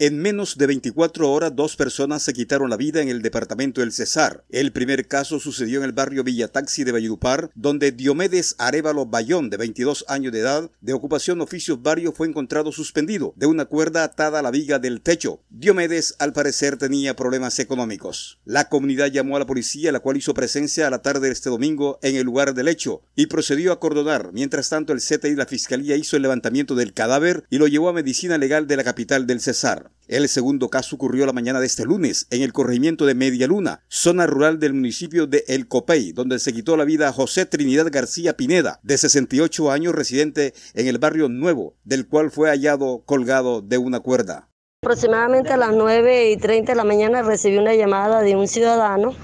En menos de 24 horas, dos personas se quitaron la vida en el departamento del Cesar. El primer caso sucedió en el barrio Villataxi de Valledupar, donde Diomedes Arevalo Bayón, de 22 años de edad, de ocupación oficios barrio, fue encontrado suspendido de una cuerda atada a la viga del techo. Diomedes, al parecer, tenía problemas económicos. La comunidad llamó a la policía, la cual hizo presencia a la tarde de este domingo en el lugar del hecho y procedió a cordonar. Mientras tanto, el CTI y la fiscalía hizo el levantamiento del cadáver y lo llevó a medicina legal de la capital del Cesar. El segundo caso ocurrió la mañana de este lunes en el corregimiento de Media Luna, zona rural del municipio de El Copey, donde se quitó la vida José Trinidad García Pineda, de 68 años, residente en el barrio Nuevo, del cual fue hallado colgado de una cuerda. Aproximadamente a las 9 y 30 de la mañana recibí una llamada de un ciudadano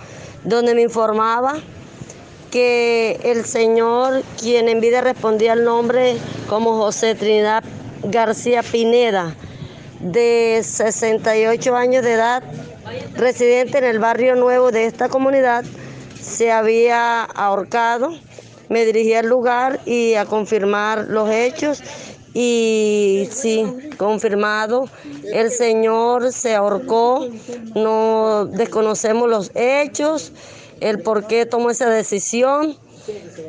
donde me informaba que el señor, quien en vida respondía al nombre como José Trinidad García Pineda, de 68 años de edad, residente en el barrio nuevo de esta comunidad, se había ahorcado. Me dirigí al lugar y a confirmar los hechos y sí, confirmado, el señor se ahorcó, no desconocemos los hechos, el por qué tomó esa decisión.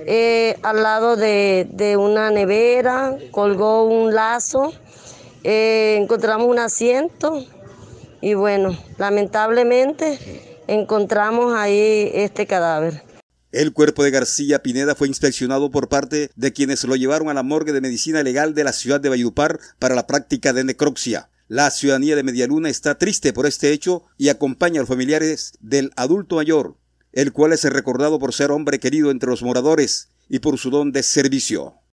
Eh, al lado de, de una nevera colgó un lazo eh, encontramos un asiento y bueno, lamentablemente encontramos ahí este cadáver. El cuerpo de García Pineda fue inspeccionado por parte de quienes lo llevaron a la morgue de medicina legal de la ciudad de Valledupar para la práctica de necropsia. La ciudadanía de Medialuna está triste por este hecho y acompaña a los familiares del adulto mayor, el cual es recordado por ser hombre querido entre los moradores y por su don de servicio.